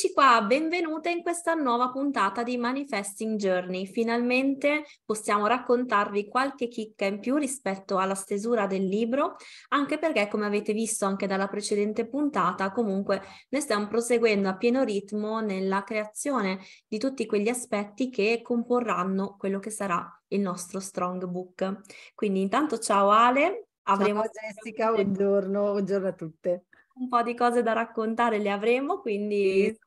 Eccoci qua, benvenute in questa nuova puntata di Manifesting Journey. Finalmente possiamo raccontarvi qualche chicca in più rispetto alla stesura del libro, anche perché come avete visto anche dalla precedente puntata, comunque noi stiamo proseguendo a pieno ritmo nella creazione di tutti quegli aspetti che comporranno quello che sarà il nostro Strong Book. Quindi intanto ciao Ale. Avremo ciao Jessica, buongiorno, buongiorno a tutte un po' di cose da raccontare le avremo, quindi sì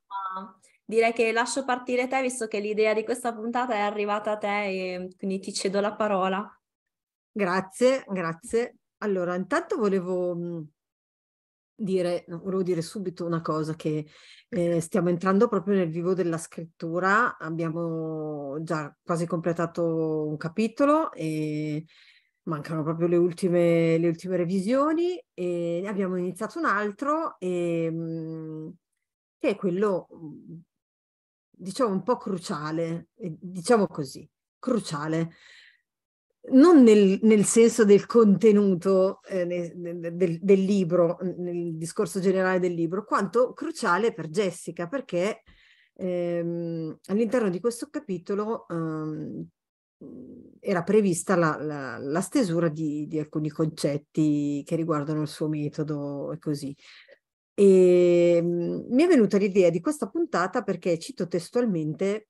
direi che lascio partire te, visto che l'idea di questa puntata è arrivata a te e quindi ti cedo la parola. Grazie, grazie. Allora, intanto volevo mm, dire, volevo dire subito una cosa, che eh, stiamo entrando proprio nel vivo della scrittura, abbiamo già quasi completato un capitolo e mancano proprio le ultime, le ultime revisioni e abbiamo iniziato un altro e... Mh, mm, che è quello, mm, diciamo, un po' cruciale, diciamo così, cruciale, non nel, nel senso del contenuto eh, nel, del, del, libro, nel discorso generale del libro, quanto cruciale per Jessica, perché ehm, all'interno di questo capitolo ehm, era prevista la, la, la stesura di, di, alcuni concetti che riguardano il suo metodo e così. E ehm, mi è venuta l'idea di questa puntata perché, cito testualmente,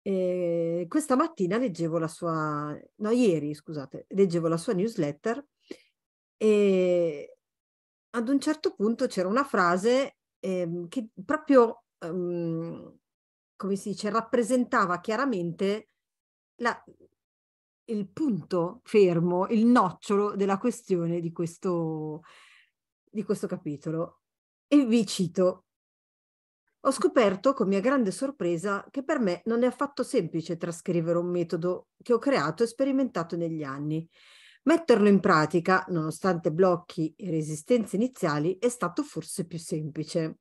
eh, questa mattina leggevo la sua, no ieri scusate, leggevo la sua newsletter e ad un certo punto c'era una frase eh, che proprio, um, come si dice, rappresentava chiaramente la, il punto fermo, il nocciolo della questione di questo, di questo capitolo e vi cito. Ho scoperto, con mia grande sorpresa, che per me non è affatto semplice trascrivere un metodo che ho creato e sperimentato negli anni. Metterlo in pratica, nonostante blocchi e resistenze iniziali, è stato forse più semplice.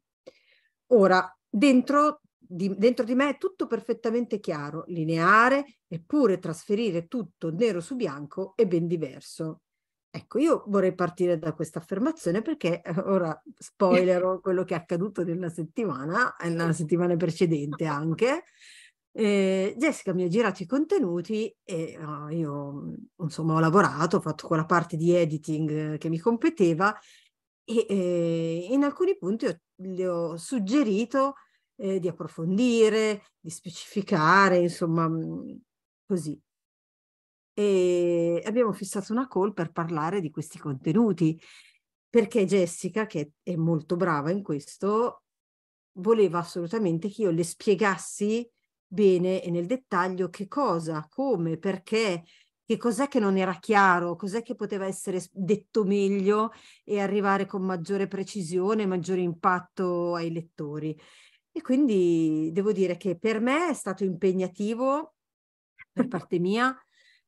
Ora, dentro di, dentro di me è tutto perfettamente chiaro, lineare, eppure trasferire tutto nero su bianco è ben diverso. Ecco, io vorrei partire da questa affermazione perché eh, ora spoilerò quello che è accaduto nella settimana, nella settimana precedente anche. Eh, Jessica mi ha girato i contenuti e uh, io insomma ho lavorato, ho fatto quella parte di editing che mi competeva e eh, in alcuni punti ho, le ho suggerito eh, di approfondire, di specificare, insomma mm, così e abbiamo fissato una call per parlare di questi contenuti perché Jessica, che è molto brava in questo, voleva assolutamente che io le spiegassi bene e nel dettaglio che cosa, come, perché, che cos'è che non era chiaro, cos'è che poteva essere detto meglio e arrivare con maggiore precisione, maggiore impatto ai lettori. E quindi devo dire che per me è stato impegnativo, per parte mia,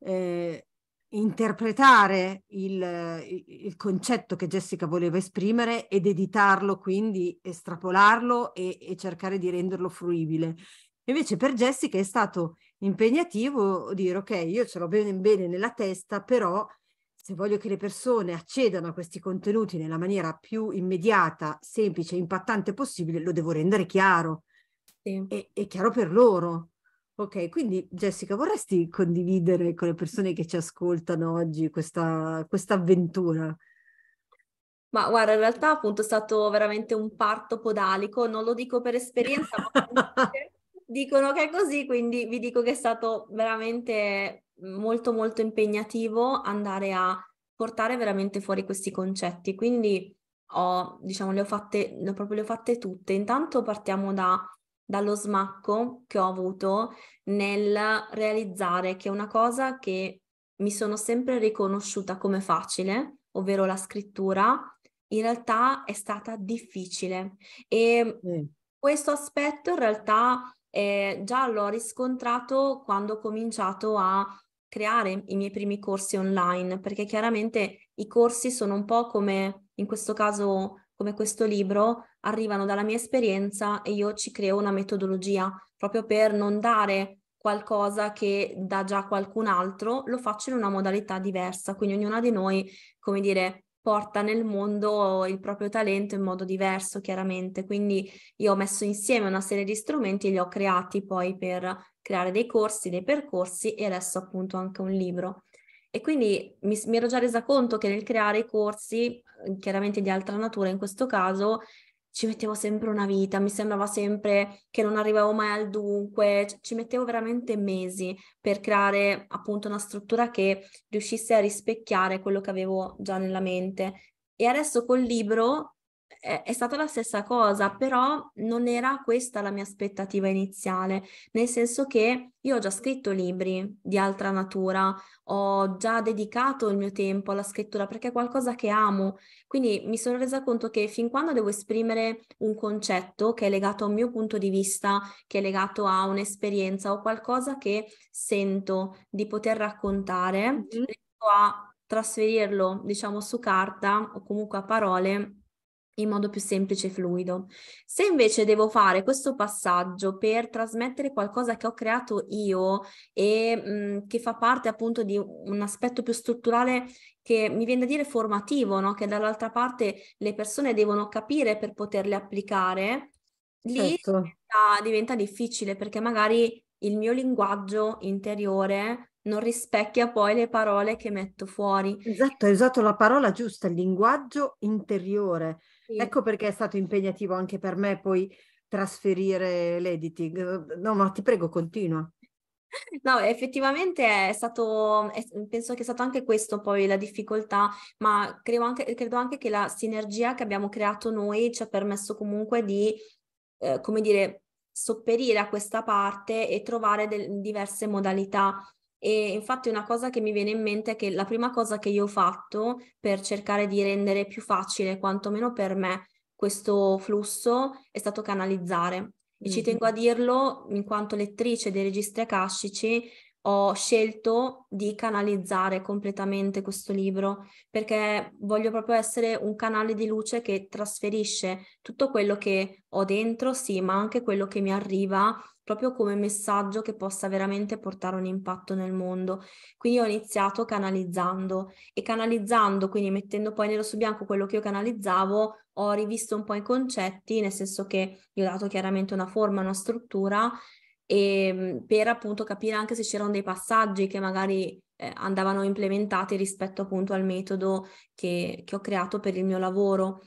eh, interpretare il, il, concetto che Jessica voleva esprimere ed editarlo, quindi estrapolarlo e, e cercare di renderlo fruibile. Invece per Jessica è stato impegnativo dire ok, io ce l'ho bene, bene nella testa, però se voglio che le persone accedano a questi contenuti nella maniera più immediata, semplice e impattante possibile, lo devo rendere chiaro. Sì. E, è chiaro per loro. Ok, quindi Jessica, vorresti condividere con le persone che ci ascoltano oggi questa, avventura? Ma guarda, in realtà appunto è stato veramente un parto podalico, non lo dico per esperienza, ma dicono che è così, quindi vi dico che è stato veramente molto molto impegnativo andare a portare veramente fuori questi concetti. Quindi ho, diciamo, le ho fatte, proprio le ho fatte tutte. Intanto partiamo da dallo smacco che ho avuto nel realizzare che una cosa che mi sono sempre riconosciuta come facile, ovvero la scrittura, in realtà è stata difficile. E mm. questo aspetto in realtà eh, già l'ho riscontrato quando ho cominciato a creare i miei primi corsi online, perché chiaramente i corsi sono un po' come in questo caso come questo libro arrivano dalla mia esperienza e io ci creo una metodologia proprio per non dare qualcosa che dà già qualcun altro, lo faccio in una modalità diversa. Quindi ognuna di noi, come dire, porta nel mondo il proprio talento in modo diverso, chiaramente. Quindi io ho messo insieme una serie di strumenti e li ho creati poi per creare dei corsi, dei percorsi e adesso appunto anche un libro. E quindi mi, mi ero già resa conto che nel creare i corsi, uhm, chiaramente di altra natura in questo caso, ci mettevo sempre una vita, mi sembrava sempre che non arrivavo mai al dunque, ci mettevo veramente mesi per creare appunto una struttura che riuscisse a rispecchiare quello che avevo già nella mente. E adesso col libro Ah. è stata la stessa cosa, però non era questa la mia aspettativa iniziale, nel senso che io ho già scritto libri di altra natura, ho già dedicato il mio tempo alla scrittura perché è qualcosa che amo, quindi mi sono resa conto che fin quando devo esprimere un concetto che è legato a un mio punto di vista, che è legato a un'esperienza o qualcosa che sento di poter raccontare, mm-hmm. riesco a trasferirlo, diciamo, su carta o comunque a parole in modo più semplice e fluido. Se invece devo fare questo passaggio per trasmettere qualcosa che ho creato io e mh, che fa parte appunto di un aspetto più strutturale che mi viene da dire formativo, no? che dall'altra parte le persone devono capire per poterle applicare, lì certo. diventa, diventa difficile perché magari il mio linguaggio interiore non rispecchia poi le parole che metto fuori. Esatto, hai usato la parola giusta, il linguaggio interiore, sì. Ecco perché è stato impegnativo anche per me poi trasferire l'editing. No, ma ti prego, continua. No, effettivamente è stato, è, penso che sia stato anche questo poi la difficoltà, ma credo anche, credo anche che la sinergia che abbiamo creato noi ci ha permesso comunque di, eh, come dire, sopperire a questa parte e trovare de- diverse modalità e infatti una cosa che mi viene in mente è che la prima cosa che io ho fatto per cercare di rendere più facile, quantomeno per me, questo flusso è stato canalizzare. E ci mm-hmm. tengo a dirlo, in quanto lettrice dei registri akashici, ho scelto di canalizzare completamente questo libro perché voglio proprio essere un canale di luce che trasferisce tutto quello che ho dentro, sì, ma anche quello che mi arriva proprio come messaggio che possa veramente portare un impatto nel mondo. Quindi ho iniziato canalizzando e canalizzando, quindi mettendo poi nero su bianco quello che io canalizzavo, ho rivisto un po' i concetti, nel senso che gli ho dato chiaramente una forma, una struttura e ehm, per appunto capire anche se c'erano dei passaggi che magari eh, andavano implementati rispetto appunto al metodo che, che ho creato per il mio lavoro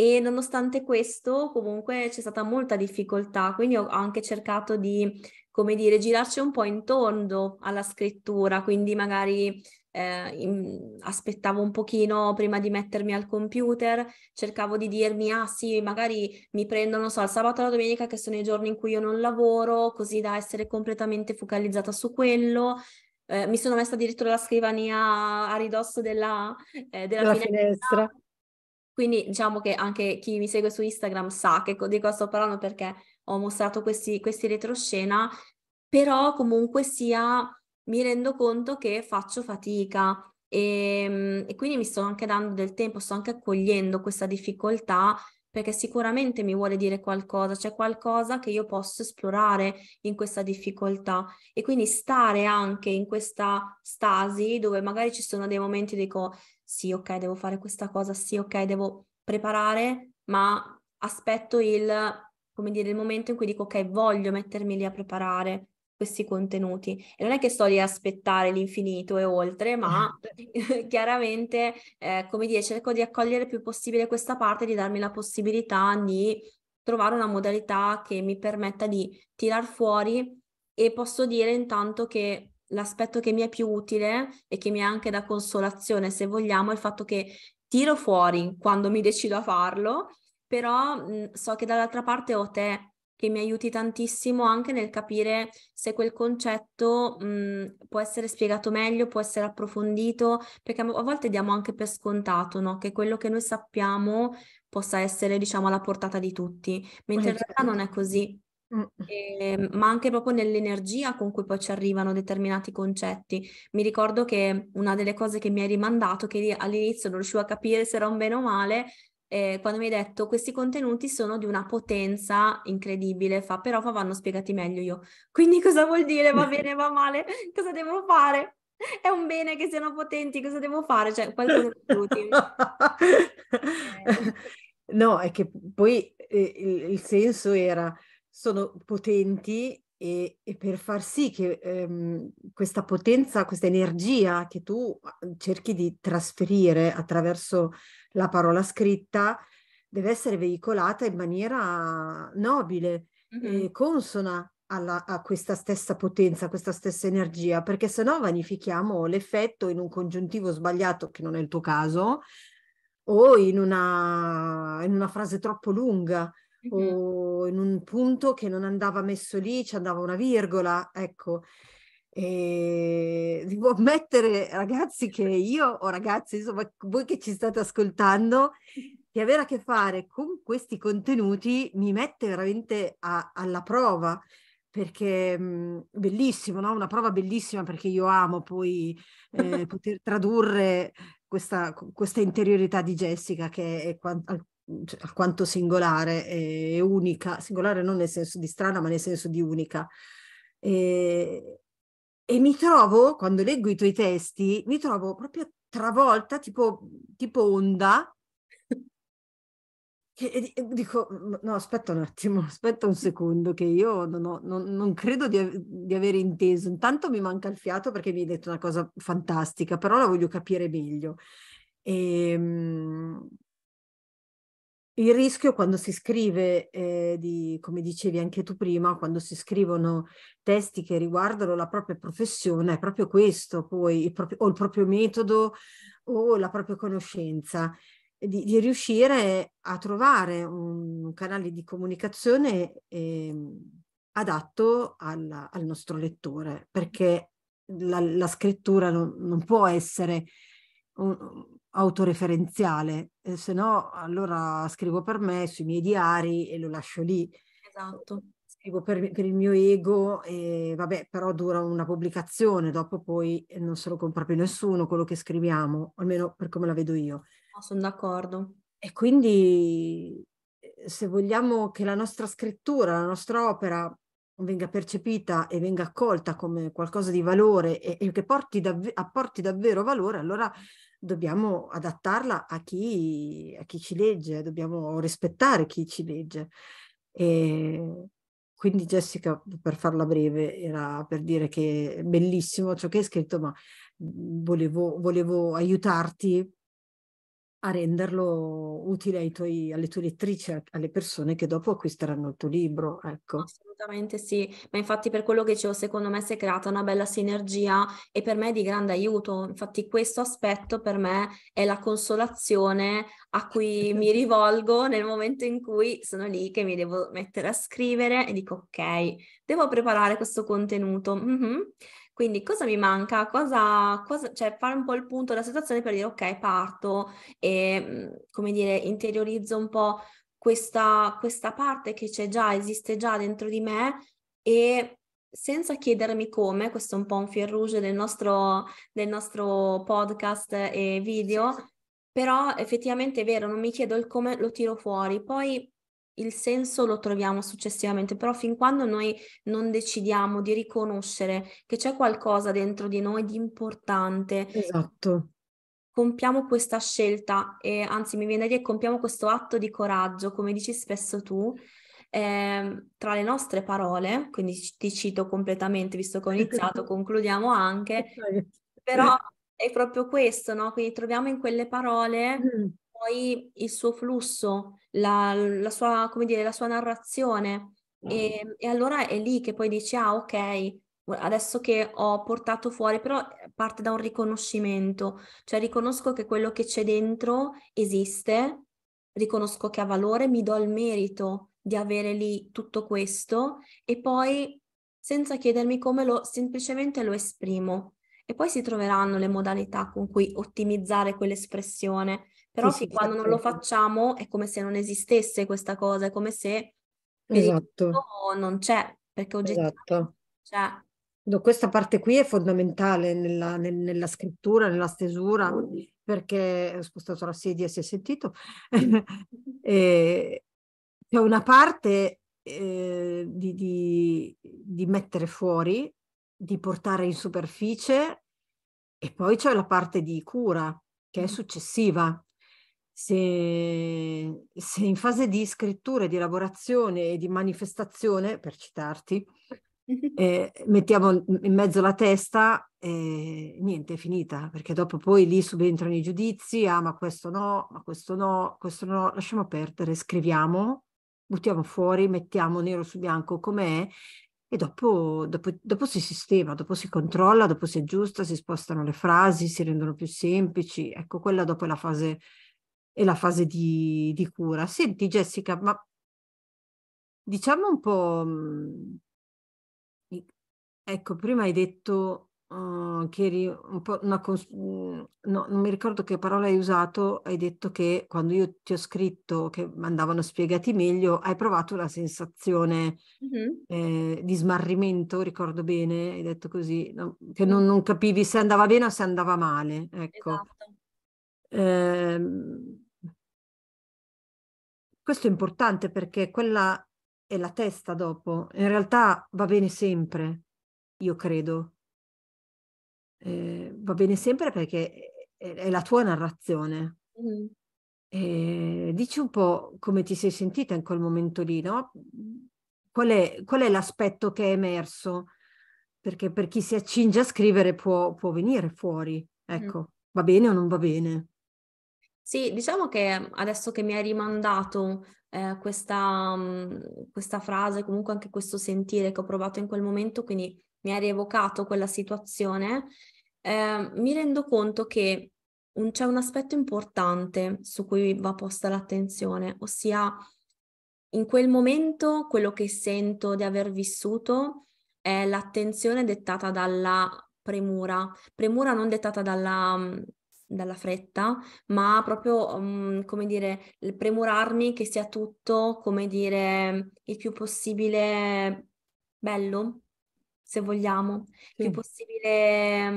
e nonostante questo comunque c'è stata molta difficoltà, quindi ho anche cercato di, come dire, girarci un po' intorno alla scrittura, quindi magari eh, in, aspettavo un pochino prima di mettermi al computer, cercavo di dirmi, ah sì, magari mi prendo, non so, il sabato e la domenica che sono i giorni in cui io non lavoro, così da essere completamente focalizzata su quello. Eh, mi sono messa addirittura la scrivania a ridosso della, eh, della finestra. finestra quindi diciamo che anche chi mi segue su Instagram sa che di cosa sto parlando perché ho mostrato questi, questi retroscena, però comunque sia mi rendo conto che faccio fatica e, ehm, e quindi mi sto anche dando del tempo, sto anche accogliendo questa difficoltà perché sicuramente mi vuole dire qualcosa, c'è qualcosa che io posso esplorare in questa difficoltà e quindi stare anche in questa stasi dove magari ci sono dei momenti dico sì, ok, devo fare questa cosa, sì, ok, devo preparare, ma aspetto il, come dire, il momento in cui dico, ok, voglio mettermi lì a preparare questi contenuti. E non è che sto lì a aspettare l'infinito e oltre, ma chiaramente, eh, come dire, cerco di accogliere il più possibile questa parte, di darmi la possibilità di trovare una modalità che mi permetta di tirar fuori e posso dire intanto che l'aspetto che mi è più utile e che mi è anche da consolazione, se vogliamo, è il fatto che tiro fuori quando mi decido a farlo, però mh, so che dall'altra parte ho te che mi aiuti tantissimo anche nel capire se quel concetto mh, può essere spiegato meglio, può essere approfondito, perché a volte diamo anche per scontato no? che quello che noi sappiamo possa essere, diciamo, alla portata di tutti, mentre in realtà esatto. non è così. Mm. E, ehm, ma anche proprio nell'energia con cui poi ci arrivano determinati concetti. Mi ricordo che una delle cose che mi hai rimandato, che all'inizio non riuscivo a capire se era un bene o male, eh, quando mi hai detto questi contenuti sono di una potenza incredibile, fa però fa, vanno spiegati meglio io. Quindi cosa vuol dire va bene, va male? Cosa devo fare? È un bene che siano potenti, cosa devo fare? Cioè, qualcosa di utile. No, è che poi eh, il, il senso era sono potenti e, e per far sì che ehm, questa potenza, questa energia che tu ah, cerchi di trasferire attraverso la parola scritta deve essere veicolata in maniera nobile mm-hmm. e consona alla, a questa stessa potenza, a questa stessa energia, perché se no vanifichiamo l'effetto in un congiuntivo sbagliato, che non è il tuo caso, o in una, in una frase troppo lunga o in un punto che non andava messo lì, ci andava una virgola, ecco. E devo ammettere, ragazzi, che io o ragazzi, insomma, voi che ci state ascoltando, di avere a che fare con questi contenuti mi mette veramente a, alla prova perché mh, mhmm, bellissimo, no? una prova bellissima perché io amo poi eh, poter tradurre questa, questa, interiorità di Jessica che è, è, Mhmm, cioè, alquanto singolare e unica, singolare non nel senso di strana, ma nel senso di unica. E, e mi trovo, quando leggo i tuoi testi, mi trovo proprio travolta, tipo, tipo onda. Che, e, e dico, no, aspetta un attimo, aspetta un secondo, che io non, ho, non, non credo di, di aver inteso. Intanto mi manca il fiato perché mi hai detto una cosa fantastica, però la voglio capire meglio. E, ehm, il rischio quando si scrive, eh, di, come dicevi anche tu prima, quando si scrivono testi che riguardano la propria professione, è proprio questo, poi il proprio, o il proprio metodo o la propria conoscenza, di, di riuscire a trovare un, canale di comunicazione eh, adatto al, al, nostro lettore, perché la, la scrittura non, non può essere... Un, autoreferenziale, eh, se no allora scrivo per me sui miei diari e lo lascio lì. Esatto. Scrivo per, per, il mio ego e vabbè, però dura una pubblicazione, dopo poi non se lo compra più nessuno quello che scriviamo, almeno per come la vedo io. No, sono d'accordo. E quindi se vogliamo che la nostra scrittura, la nostra opera venga percepita e venga accolta come qualcosa di valore e, e che porti, dav- apporti davvero valore, allora dobbiamo adattarla a chi, a chi ci legge, dobbiamo rispettare chi ci legge. E quindi Jessica, per farla breve, era per dire che è bellissimo ciò che hai scritto, ma mhmm, volevo, volevo aiutarti a renderlo utile tuoi, alle tue lettrici, alle persone che dopo acquisteranno il tuo libro. Ecco. Assolutamente sì, ma infatti per quello che dicevo, secondo me si è creata una bella sinergia e per me è di grande aiuto. Infatti questo aspetto per me è la consolazione a cui mi rivolgo nel momento in cui sono lì che mi devo mettere a scrivere e dico ok, devo preparare questo contenuto. Mm-hmm. Quindi cosa mi manca? Cosa, cosa, cioè fare un po' il punto della situazione per dire ok, parto e mhmm, come dire, interiorizzo un po' questa, questa parte che c'è già, esiste già dentro di me e senza chiedermi come, questo è un po' un fil rouge del nostro, del nostro podcast e video, però effettivamente è vero, non mi chiedo il come, lo tiro fuori. Poi il senso lo troviamo successivamente, però fin quando noi non decidiamo di riconoscere che c'è qualcosa dentro di noi di importante, esatto compiamo questa scelta e anzi mi viene da dire compiamo questo atto di coraggio, come dici spesso tu, eh, tra le nostre parole, quindi ti cito completamente visto che ho iniziato, concludiamo anche, però è proprio questo, no? Quindi troviamo in quelle parole mm. poi il suo flusso, la, la, sua, come dire, la sua narrazione. Mm. E, e, allora è lì che poi dici, ah ok, adesso che ho portato fuori, però eh, parte da un riconoscimento, cioè riconosco che quello che c'è dentro esiste, riconosco che ha valore, mi do il merito di avere lì tutto questo e poi senza chiedermi come lo, semplicemente lo esprimo. E poi si troveranno le modalità con cui ottimizzare quell'espressione, però sì, sì quando non lo facciamo è come se non esistesse questa cosa, è come se esatto. non c'è, perché oggettivamente esatto. c'è questa parte qui è fondamentale nella, nel, nella scrittura, nella stesura, perché eh, ho spostato la sedia, si è sentito. e, c'è una parte eh, di, di, di, mettere fuori, di portare in superficie e poi c'è la parte di cura che è mm. successiva. Se, se in fase di scrittura, di elaborazione e di manifestazione, per citarti, eh, mettiamo in mezzo la testa e niente, è finita, perché dopo poi lì subentrano i giudizi, ah ma questo no, ma questo no, questo no, lasciamo perdere, scriviamo, buttiamo fuori, mettiamo nero su bianco com'è e dopo, dopo, dopo si sistema, dopo si controlla, dopo si aggiusta, si spostano le frasi, si rendono più semplici, ecco quella dopo è la fase, è la fase di, di cura. Senti Jessica, ma diciamo un po' mm, Ecco, prima hai detto uh, che eri un po' una cons- mm, no, non mi ricordo che parola hai usato, hai detto che quando io ti ho scritto che andavano spiegati meglio, hai provato una sensazione mm-hmm. eh, di smarrimento, ricordo bene, hai detto così, no? che non, non, capivi se andava bene o se andava male. Ecco. Esatto. Eh, questo è importante perché quella è la testa dopo, in realtà va bene sempre io credo. Eh, va bene sempre perché è la tua narrazione. Mm. Eh, dici un po' come ti sei sentita in quel momento lì, no? Qual è, qual è l'aspetto che è emerso? Perché per chi si accinge a scrivere può, può venire fuori, mm. ecco, mm. va bene o non va bene? Sì, diciamo che adesso che mi hai rimandato eh, questa, mm, questa frase, comunque anche questo sentire che ho provato in quel momento, quindi mi ha rievocato quella situazione, eh, mi rendo conto che un, c'è un aspetto importante su cui va posta l'attenzione, ossia in quel momento quello che sento di aver vissuto è l'attenzione dettata dalla premura, premura non dettata dalla, mm, dalla fretta, ma proprio, um, come dire, il premurarmi che sia tutto, come dire, il più possibile bello, se vogliamo, sì. più possibile,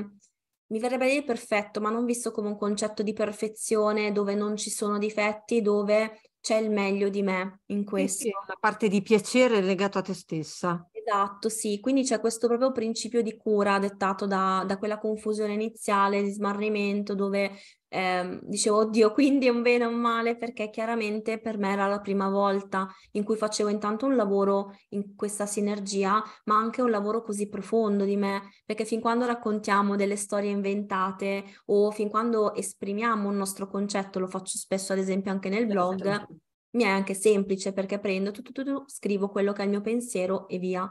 mi verrebbe a dire perfetto, ma non visto come un concetto di perfezione dove non ci sono difetti, dove c'è il meglio di me in questo. Sì, sì, la parte di piacere legata a te stessa. Esatto, sì, quindi c'è questo proprio principio di cura dettato da, da quella confusione iniziale, di smarrimento, dove eh, dicevo, oddio, quindi è un bene o un male, perché chiaramente per me era la prima volta in cui facevo intanto un lavoro in questa sinergia, ma anche un lavoro così profondo di me, perché fin quando raccontiamo delle storie inventate o fin quando esprimiamo un nostro concetto, lo faccio spesso ad esempio anche nel blog, mi è anche semplice perché prendo, tutto, tutto, tutto, scrivo quello che è il mio pensiero e via.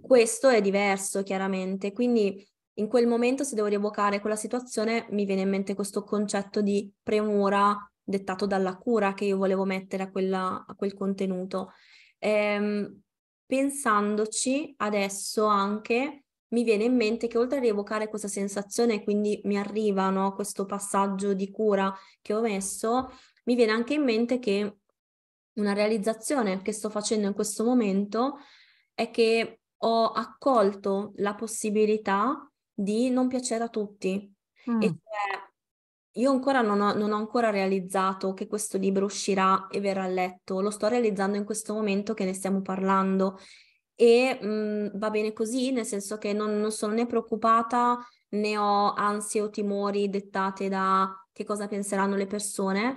Questo è diverso chiaramente, quindi in quel momento se devo rievocare quella situazione mi viene in mente questo concetto di premura dettato dalla cura che io volevo mettere a, quella, a quel contenuto. Ehm, pensandoci adesso anche mi viene in mente che oltre a rievocare questa sensazione, quindi mi arriva no, questo passaggio di cura che ho messo, mi viene anche in mente che una realizzazione che sto facendo in questo momento è che ho accolto la possibilità di non piacere a tutti. Mm. E cioè, io ancora non ho, non ho, ancora realizzato che questo libro uscirà e verrà letto, lo sto realizzando in questo momento che ne stiamo parlando e mh, mm, va bene così, nel senso che non, non sono né preoccupata né ho ansie o timori dettate da che cosa penseranno le persone,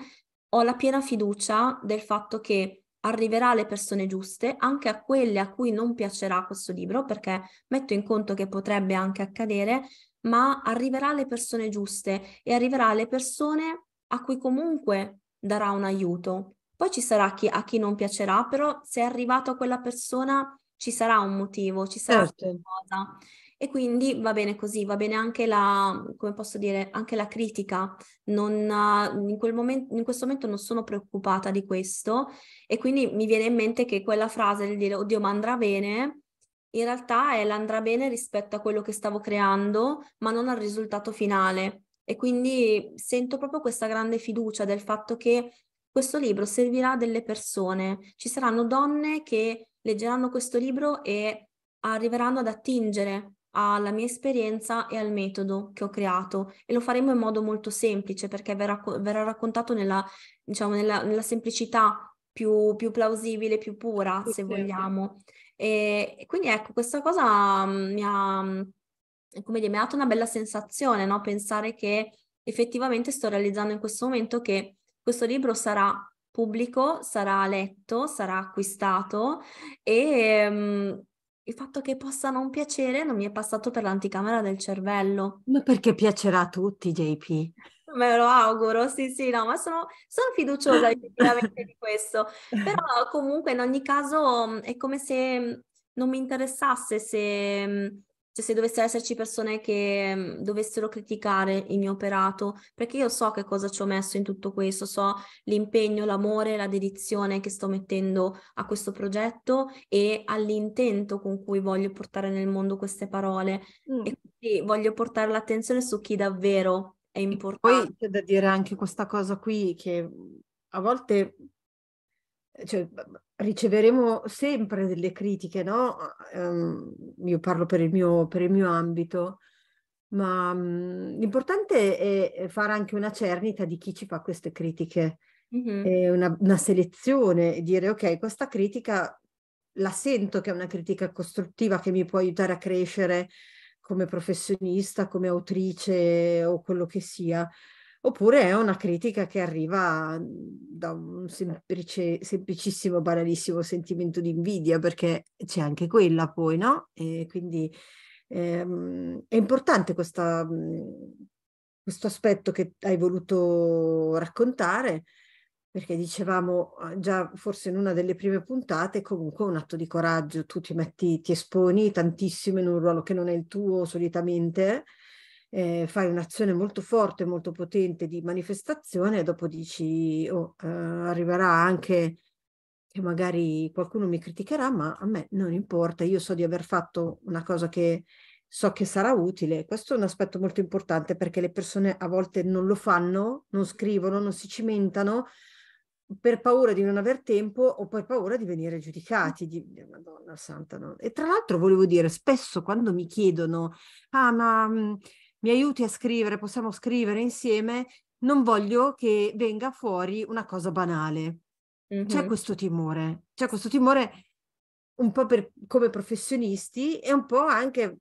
ho la piena fiducia del fatto che arriverà alle persone giuste, anche a quelle a cui non piacerà questo libro, perché metto in conto che potrebbe anche accadere, ma arriverà alle persone giuste e arriverà alle persone a cui comunque darà un aiuto. Poi ci sarà chi, a chi non piacerà, però se è arrivato a quella persona ci sarà un motivo, ci sarà certo. qualcosa. E quindi va bene così, va bene anche la, come posso dire, anche la critica. Non, eh, in, momento, in questo momento non sono preoccupata di questo e quindi mi viene in mente che quella frase di dire oddio ma andrà bene, in realtà è l'andrà bene rispetto a quello che stavo creando, ma non al risultato finale. E quindi sento proprio questa grande fiducia del fatto che questo libro servirà a delle persone. Ci saranno donne che leggeranno questo libro e arriveranno ad attingere alla mia esperienza e al metodo che ho creato e lo faremo in modo molto semplice perché verrà, verrà raccontato nella, diciamo, nella, nella semplicità più, più, plausibile, più pura, se vogliamo. E quindi ecco, questa cosa mm, mi ha, mm, come dire, mi ha dato una bella sensazione, no? pensare che effettivamente sto realizzando in questo momento che questo libro sarà pubblico, sarà letto, sarà acquistato e mm, il fatto che possa non piacere non mi è passato per l'anticamera del cervello. Ma perché piacerà a tutti, JP? Me lo auguro, sì, sì, no, ma sono, sono fiduciosa effettivamente di questo. Però comunque in ogni caso è come se non mi interessasse se cioè se dovesse esserci persone che mhmm, dovessero criticare il mio operato, perché io so che cosa ci ho messo in tutto questo, so l'impegno, l'amore, la dedizione che sto mettendo a questo progetto e all'intento con cui voglio portare nel mondo queste parole. Mm. E quindi voglio portare l'attenzione su chi davvero è importante. E poi c'è da dire anche questa cosa qui che mhmm, a volte cioè, riceveremo sempre delle critiche, no? Um, io parlo per il mio, per il mio ambito, ma um, l'importante è fare anche una cernita di chi ci fa queste critiche, mm-hmm. una, una, selezione, e dire ok, questa critica la sento che è una critica costruttiva che mi può aiutare a crescere come professionista, come autrice o quello che sia oppure è una critica che arriva mhmm, da un semplice, semplicissimo, banalissimo sentimento di invidia, perché c'è anche quella poi, no? E quindi ehm, è importante questa, mhmm, questo aspetto che hai voluto raccontare, perché dicevamo ah, già forse in una delle prime puntate, comunque un atto di coraggio, tu ti metti, ti esponi tantissimo in un ruolo che non è il tuo solitamente, eh, fai un'azione molto forte, molto potente di manifestazione e dopo dici, oh, eh, arriverà anche che magari qualcuno mi criticherà, ma a me non importa, io so di aver fatto una cosa che so che sarà utile. Questo è un aspetto molto importante perché le persone a volte non lo fanno, non scrivono, non si cimentano per paura di non aver tempo o per paura di venire giudicati, di, eh, Madonna Santa. No. E tra l'altro volevo dire, spesso quando mi chiedono, ah ma mi aiuti a scrivere, possiamo scrivere insieme, non voglio che venga fuori una cosa banale. Mm-hmm. C'è questo timore, c'è questo timore un po' per, come professionisti e un po' anche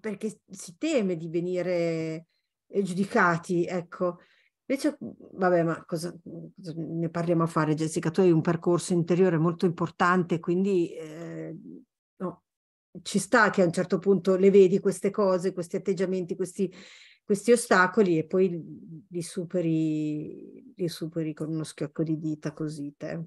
perché si teme di venire eh, giudicati, ecco. Invece, vabbè, ma cosa, cosa ne parliamo a fare, Jessica? Tu hai un percorso interiore molto importante, quindi eh, ci sta che a un certo punto le vedi queste cose, questi atteggiamenti, questi, questi ostacoli e poi li superi, li superi con uno schiocco di dita così te.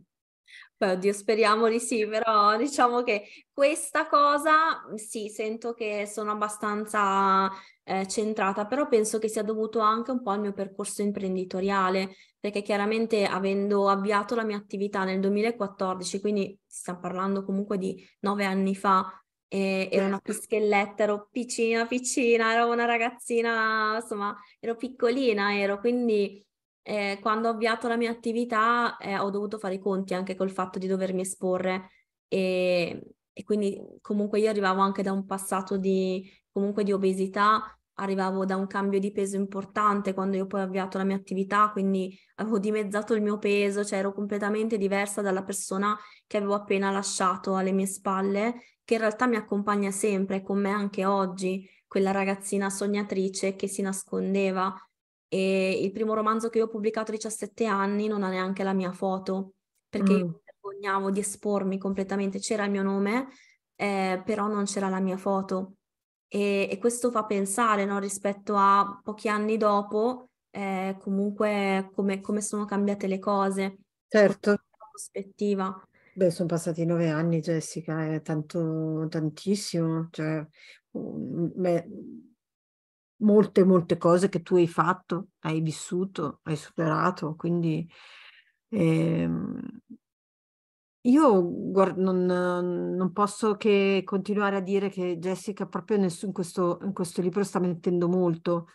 Beh, oddio, speriamo di sì, però diciamo che questa cosa sì, sento che sono abbastanza eh, centrata, però penso che sia dovuto anche un po' al mio percorso imprenditoriale, perché chiaramente avendo avviato la mia attività nel 2014, quindi stiamo parlando comunque di nove anni fa, e ero una pischelletta, ero piccina, piccina, ero una ragazzina, insomma, ero piccolina, ero quindi eh, quando ho avviato la mia attività eh, ho dovuto fare i conti anche col fatto di dovermi esporre e, e quindi comunque io arrivavo anche da un passato di, di obesità, arrivavo da un cambio di peso importante quando io poi ho avviato la mia attività, quindi avevo dimezzato il mio peso, cioè ero completamente diversa dalla persona che avevo appena lasciato alle mie spalle che in realtà mi accompagna sempre, con me anche oggi, quella ragazzina sognatrice che si nascondeva e il primo romanzo che io ho pubblicato a 17 anni non ha neanche la mia foto, perché mm. io mi vergognavo di espormi completamente, c'era il mio nome, eh, però non c'era la mia foto. E, e questo fa pensare no? rispetto a pochi anni dopo, eh, comunque come, come sono cambiate le cose. Certo. Prospettiva. Beh, sono passati nove anni, Jessica, è tanto, tantissimo. Cioè, beh, mhmm, molte, molte cose che tu hai fatto, hai vissuto, hai superato, quindi... Ehm, io guard- non, non, posso che continuare a dire che Jessica proprio nel, in, questo, in, questo, libro sta mettendo molto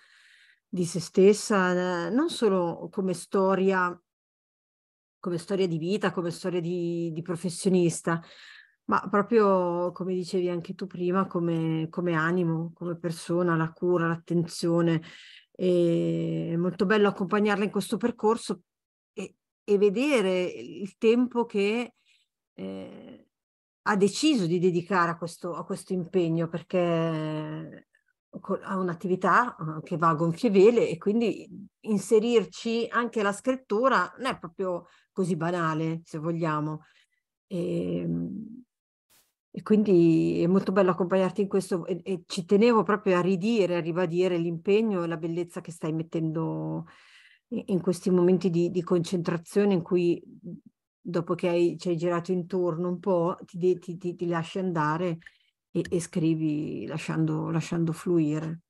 di se stessa, non solo come storia come storia di vita, come storia di, di professionista, ma proprio come dicevi anche tu prima, come, come animo, come persona, la cura, l'attenzione. È molto bello accompagnarla in questo percorso e, e vedere il tempo che eh, ha deciso di dedicare a questo, a questo impegno perché ha un'attività eh, che va a gonfie vele e quindi inserirci anche la scrittura non è proprio così banale, se vogliamo. E, ehm, e quindi è molto bello accompagnarti in questo e, e, ci tenevo proprio a ridire, a ribadire l'impegno e la bellezza che stai mettendo in, questi momenti di, di, concentrazione in cui dopo che hai, ci hai girato intorno un po' ti, ti, ti, ti lasci andare e, e scrivi lasciando, lasciando fluire.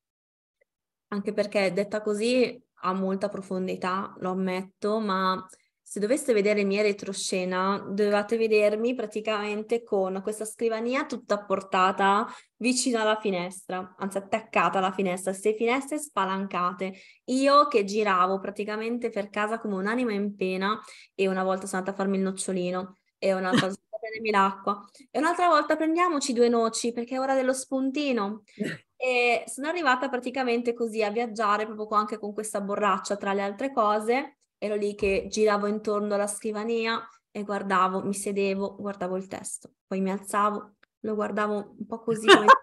Anche perché detta così ha molta profondità, lo ammetto, ma se doveste vedere mia retroscena, dovevate vedermi praticamente con questa scrivania tutta portata vicino alla finestra, anzi attaccata alla finestra, queste finestre spalancate. Io che giravo praticamente per casa come un'anima in pena e una volta sono andata a farmi il nocciolino e un'altra volta sono andata a prendermi l'acqua e un'altra volta prendiamoci due noci perché è ora dello spuntino. E sono arrivata praticamente così a viaggiare proprio anche con questa borraccia tra le altre cose ero lì che giravo intorno alla scrivania e guardavo, mi sedevo, guardavo il testo, poi mi alzavo, lo guardavo un po' così come...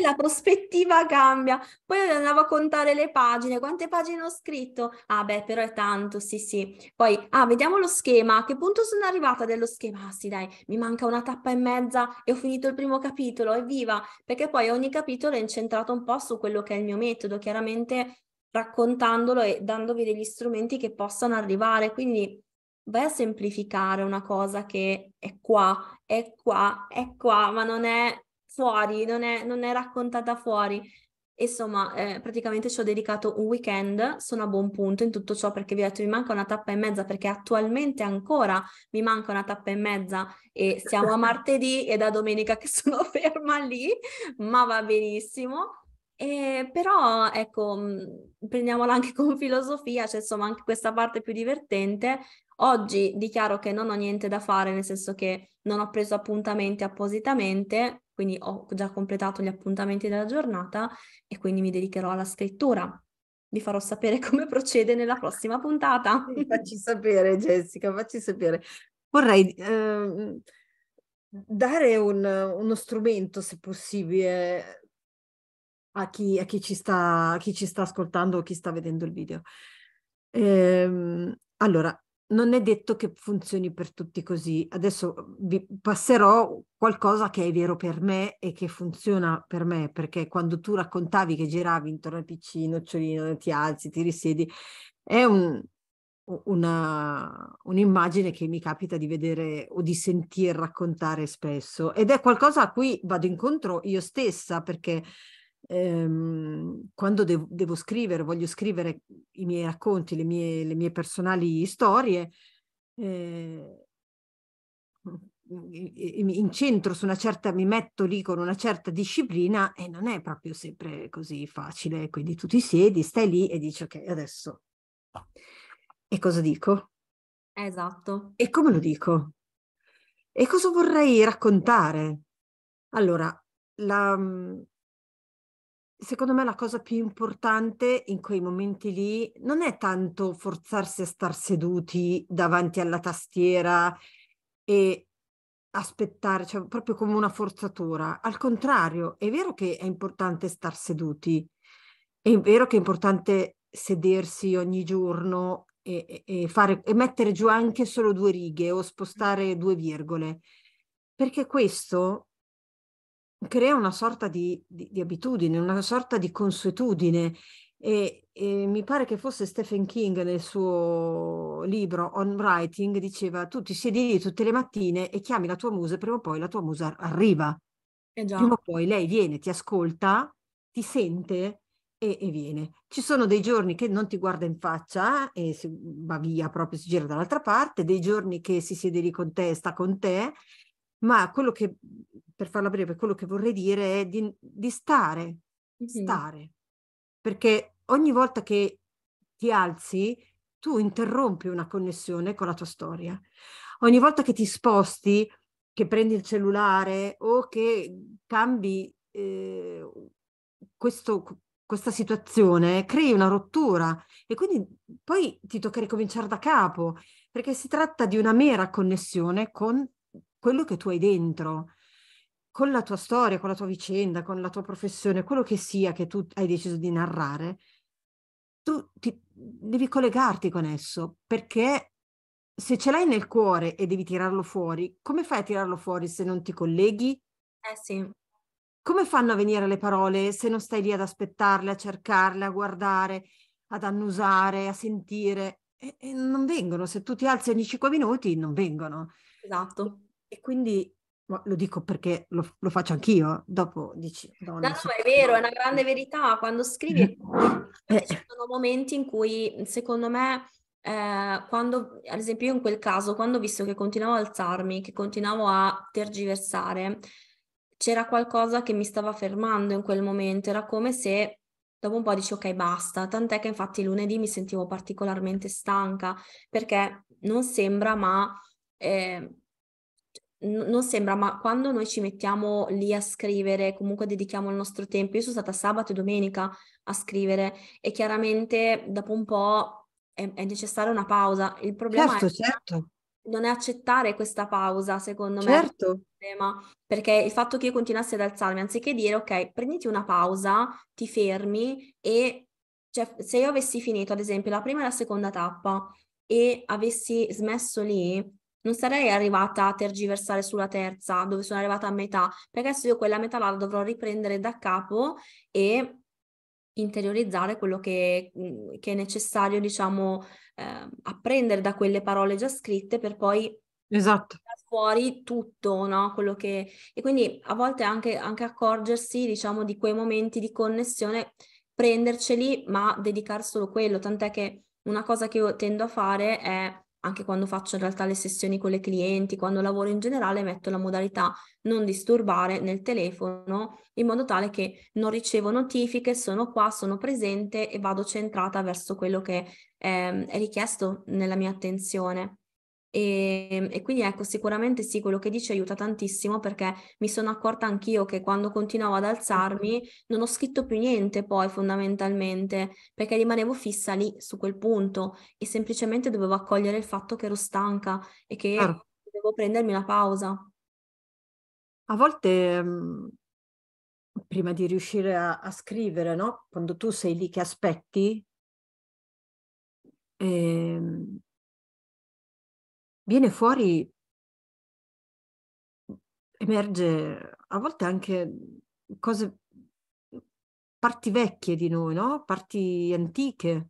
la prospettiva cambia, poi andavo a contare le pagine, quante pagine ho scritto, ah beh però è tanto, sì sì, poi ah vediamo lo schema, a che punto sono arrivata dello schema, ah sì dai, mi manca una tappa e mezza e ho finito il primo capitolo, evviva, perché poi ogni capitolo è incentrato un po' su quello che è il mio metodo, chiaramente raccontandolo e dandovi degli strumenti che possano arrivare. Quindi vai a semplificare una cosa che è qua, è qua, è qua, ma non è fuori, non è, non è raccontata fuori. Insomma, eh, praticamente ci ho dedicato un weekend, sono a buon punto in tutto ciò perché vi ho detto mi manca una tappa e mezza perché attualmente ancora mi manca una tappa e mezza e siamo a martedì e da domenica che sono ferma lì, ma va benissimo. E eh, però ecco, mhmm, prendiamola anche con filosofia, c'è cioè, insomma anche questa parte più divertente. Oggi dichiaro che non ho niente da fare, nel senso che non ho preso appuntamenti appositamente, quindi ho già completato gli appuntamenti della giornata e quindi mi dedicherò alla scrittura. Vi farò sapere come procede nella prossima puntata. Facci sapere Jessica, facci sapere. Vorrei eh, dare un, uno strumento, se possibile, a chi, a chi, ci, sta, a chi ci sta ascoltando o chi sta vedendo il video. Ehm, allora, non è detto che funzioni per tutti così. Adesso mhmm, vi passerò qualcosa che è vero per me e che funziona per me, perché quando tu raccontavi che giravi intorno al PC, nocciolino, ti alzi, ti risiedi, è un, una, un'immagine che mi capita di vedere o di sentir raccontare spesso ed è qualcosa a cui vado incontro io stessa perché ehm, quando devo, devo scrivere, voglio scrivere i miei racconti, le mie, le mie personali storie, eh, incentro su una certa, mi metto lì con una certa disciplina e non è proprio sempre così facile. Quindi tu ti siedi, stai lì e dici ok, adesso. Ah. E cosa dico? Esatto. E come lo dico? E cosa vorrei raccontare? Allora, la, mhmm, secondo me la cosa più importante in quei momenti lì non è tanto forzarsi a star seduti davanti alla tastiera e aspettare, cioè proprio come una forzatura. Al contrario, è vero che è importante star seduti, è vero che è importante sedersi ogni giorno e, e, fare, e mettere giù anche solo due righe o spostare due virgole, perché questo crea una sorta di, di, di abitudine, una sorta di consuetudine e, e, mi pare che fosse Stephen King nel suo libro On Writing diceva tu ti siedi lì tutte le mattine e chiami la tua musa e prima o poi la tua musa arriva eh prima o poi lei viene, ti ascolta ti sente e, e, viene ci sono dei giorni che non ti guarda in faccia eh, e si, va via proprio si gira dall'altra parte dei giorni che si siede lì con te sta con te ma quello che per farla breve, quello che vorrei dire è di, di stare, mm-hmm. stare, perché ogni volta che ti alzi, tu interrompi una connessione con la tua storia. Ogni volta che ti sposti, che prendi il cellulare o che cambi eh, questo, questa situazione, crei una rottura e quindi poi ti tocca ricominciare da capo, perché si tratta di una mera connessione con quello che tu hai dentro con la tua storia, con la tua vicenda, con la tua professione, quello che sia che tu hai deciso di narrare, tu ti, devi collegarti con esso perché se ce l'hai nel cuore e devi tirarlo fuori, come fai a tirarlo fuori se non ti colleghi? Eh sì. Come fanno a venire le parole se non stai lì ad aspettarle, a cercarle, a guardare, ad annusare, a sentire? E, e non vengono, se tu ti alzi ogni 5 minuti non vengono. Esatto. E, e quindi lo dico perché lo, lo, faccio anch'io, dopo dici... No, no, so. è vero, è una grande verità, quando scrivi eh. ci sono momenti in cui secondo me, eh, quando, ad esempio io in quel caso, quando ho visto che continuavo a alzarmi, che continuavo a tergiversare, c'era qualcosa che mi stava fermando in quel momento, era come se dopo un po' dici ok basta, tant'è che infatti lunedì mi sentivo particolarmente stanca perché non sembra ma... Eh, non sembra, ma quando noi ci mettiamo lì a scrivere, comunque dedichiamo il nostro tempo, io sono stata sabato e domenica a scrivere e chiaramente dopo un po' è, è necessaria una pausa. Il problema certo, è certo. non è accettare questa pausa, secondo certo. me. Problema, perché il fatto che io continuassi ad alzarmi, anziché dire ok, prenditi una pausa, ti fermi e cioè, se io avessi finito, ad esempio, la prima e la seconda tappa e avessi smesso lì, non sarei arrivata a tergiversare sulla terza, dove sono arrivata a metà, perché adesso io quella metà la dovrò riprendere da capo e interiorizzare quello che, mm, che è necessario, diciamo, eh, apprendere da quelle parole già scritte per poi esatto. fuori tutto, no? Quello che... E quindi a volte anche, anche accorgersi, diciamo, di quei momenti di connessione, prenderceli, ma dedicare solo quello, tant'è che una cosa che io tendo a fare è anche quando faccio in realtà le sessioni con le clienti, quando lavoro in generale, metto la modalità non disturbare nel telefono in modo tale che non ricevo notifiche, sono qua, sono presente e vado centrata verso quello che eh, è richiesto nella mia attenzione. E, ehm, e, quindi ecco, sicuramente sì, quello che dici aiuta tantissimo perché mi sono accorta anch'io che quando continuavo ad alzarmi non ho scritto più niente poi fondamentalmente perché rimanevo fissa lì su quel punto e semplicemente dovevo accogliere il fatto che ero stanca e che ah. dovevo prendermi una pausa. A volte mhmm, prima di riuscire a, a scrivere, no? Quando tu sei lì che aspetti, ehm viene fuori, emerge a volte anche cose, parti vecchie di noi, no? parti antiche,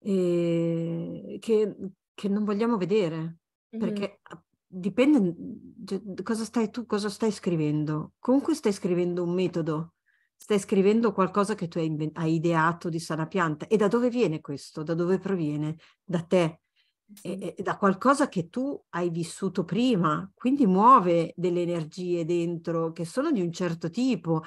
che, che, non vogliamo vedere, perché mm-hmm. dipende cioè, cosa stai tu, cosa stai scrivendo. Comunque stai scrivendo un metodo, stai scrivendo qualcosa che tu hai, hai ideato di sana pianta. E da dove viene questo? Da dove proviene? Da te, da qualcosa che tu hai vissuto prima, quindi muove delle energie dentro che sono di un certo tipo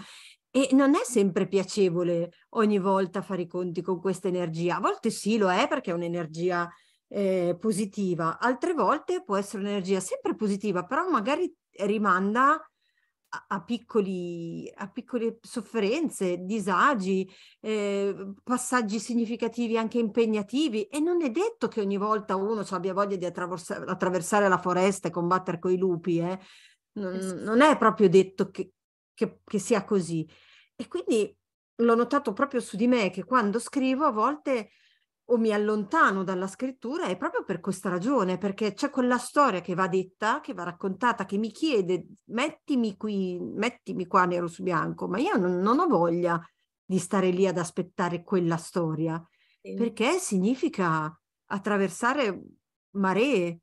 e non è sempre piacevole ogni volta fare i conti con questa energia. A volte sì, lo è perché è un'energia eh, positiva, altre volte può essere un'energia sempre positiva, però magari rimanda a, piccoli, a piccole sofferenze, disagi, eh, passaggi significativi anche impegnativi e non è detto che ogni volta uno abbia voglia di attraversare, attraversare la foresta e combattere con i lupi, eh. non, non, è proprio detto che, che, che sia così. E quindi l'ho notato proprio su di me che quando scrivo a volte o mi allontano dalla scrittura è proprio per questa ragione, perché c'è quella storia che va detta, che va raccontata, che mi chiede mettimi qui, mettimi qua nero su bianco, ma io non, non ho voglia di stare lì ad aspettare quella storia, sì. perché significa attraversare maree,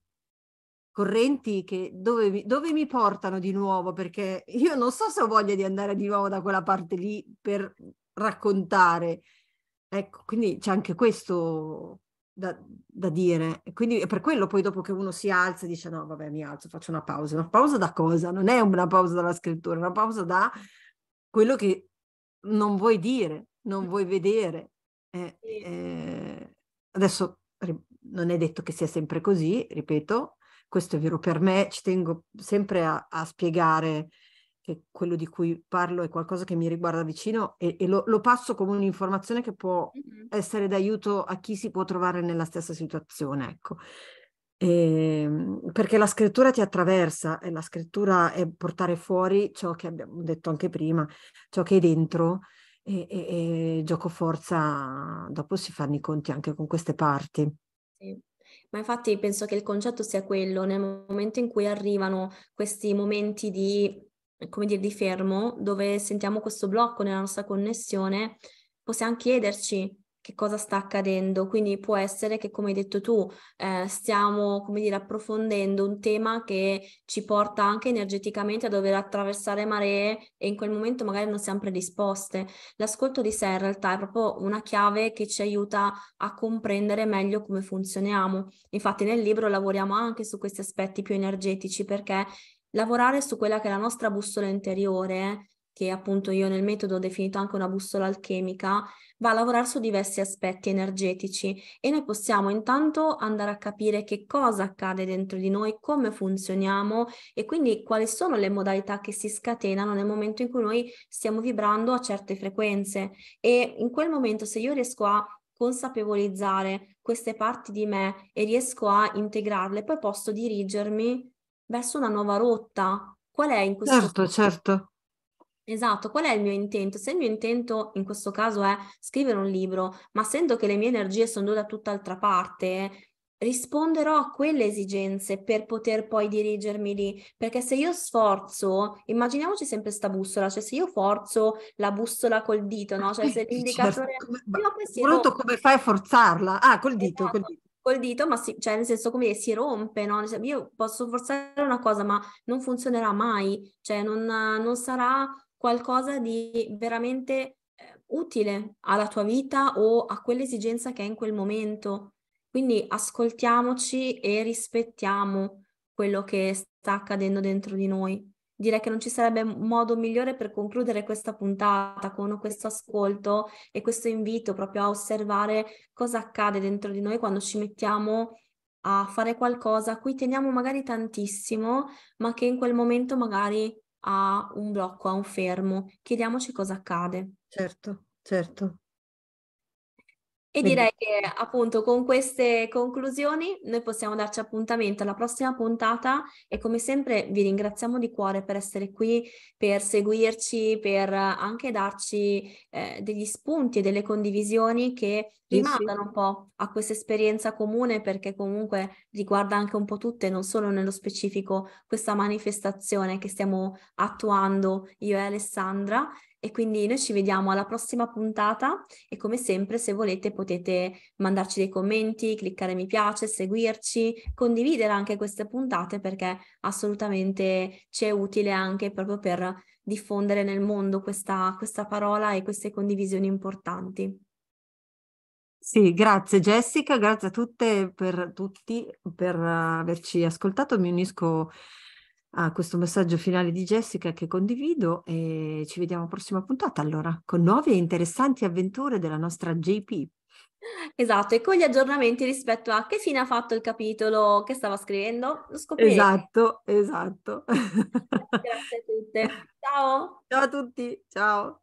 correnti che dove, dove, mi portano di nuovo, perché io non so se ho voglia di andare di nuovo da quella parte lì per raccontare Ecco, quindi c'è anche questo da, da, dire. quindi è per quello poi dopo che uno si alza e dice no, vabbè, mi alzo, faccio una pausa. Una pausa da cosa? Non è una pausa dalla scrittura, è una pausa da quello che non vuoi dire, non vuoi vedere. Eh, eh, adesso non è detto che sia sempre così, ripeto, questo è vero per me, ci tengo sempre a, a spiegare che quello di cui parlo è qualcosa che mi riguarda vicino e, e lo, lo, passo come un'informazione che può essere d'aiuto a chi si può trovare nella stessa situazione, ecco. E, ehm, perché la scrittura ti attraversa e la scrittura è portare fuori ciò che abbiamo detto anche prima, ciò che è dentro e, e, e gioco forza, dopo si fanno i conti anche con queste parti. Sì. Ma infatti penso che il concetto sia quello, nel momento in cui arrivano questi momenti di come dire, di fermo, dove sentiamo questo blocco nella nostra connessione, possiamo chiederci che cosa sta accadendo. Quindi può essere che, come hai detto tu, eh, stiamo, come dire, approfondendo un tema che ci porta anche energeticamente a dover attraversare maree e in quel momento magari non siamo predisposte. L'ascolto di sé in realtà è proprio una chiave che ci aiuta a comprendere meglio come funzioniamo. Infatti nel libro lavoriamo anche su questi aspetti più energetici perché lavorare su quella che è la nostra bussola interiore, che appunto io nel metodo ho definito anche una bussola alchemica, va a lavorare su diversi aspetti energetici e noi possiamo intanto andare a capire che cosa accade dentro di noi, come funzioniamo e quindi quali sono le modalità che si scatenano nel momento in cui noi stiamo vibrando a certe frequenze e in quel momento se io riesco a consapevolizzare queste parti di me e riesco a integrarle, poi posso dirigermi verso una nuova rotta. Qual è in questo Certo, caso? certo. Esatto, qual è il mio intento? Se il mio intento in questo caso è scrivere un libro, ma essendo che le mie energie sono da tutt'altra parte, risponderò a quelle esigenze per poter poi dirigermi lì, perché se io sforzo, immaginiamoci sempre questa bussola, cioè se io forzo la bussola col dito, no? Cioè ah, se l'indicatore certo. come, come fai a forzarla? Ah, col dito, esatto. col dito col dito, ma si, cioè nel senso come si rompe, no? Io posso forzare una cosa, ma non funzionerà mai, cioè non, non sarà qualcosa di veramente eh, utile alla tua vita o a quell'esigenza che è in quel momento. Quindi ascoltiamoci e rispettiamo quello che sta accadendo dentro di noi direi che non ci sarebbe modo migliore per concludere questa puntata con questo ascolto e questo invito proprio a osservare cosa accade dentro di noi quando ci mettiamo a fare qualcosa a cui teniamo magari tantissimo, ma che in quel momento magari ha un blocco, ha un fermo. Chiediamoci cosa accade. Certo, certo. E direi che appunto con queste conclusioni noi possiamo darci appuntamento alla prossima puntata e come sempre vi ringraziamo di cuore per essere qui, per seguirci, per anche darci eh, degli spunti e delle condivisioni che rimandano un po' a questa esperienza comune perché comunque riguarda anche un po' tutte, non solo nello specifico questa manifestazione che stiamo attuando io e Alessandra e quindi noi ci vediamo alla prossima puntata e come sempre se volete potete mandarci dei commenti, cliccare mi piace, seguirci, condividere anche queste puntate perché assolutamente ci è utile anche proprio per diffondere nel mondo questa, questa parola e queste condivisioni importanti. Sì, grazie Jessica, grazie a tutte per tutti per averci ascoltato. Mi unisco a questo messaggio finale di Jessica che condivido e ci vediamo alla prossima puntata allora con nuove e interessanti avventure della nostra JP. Esatto, e con gli aggiornamenti rispetto a che fine ha fatto il capitolo che stava scrivendo, lo scopriremo. Esatto, esatto. Grazie a tutte. Ciao. Ciao a tutti, ciao.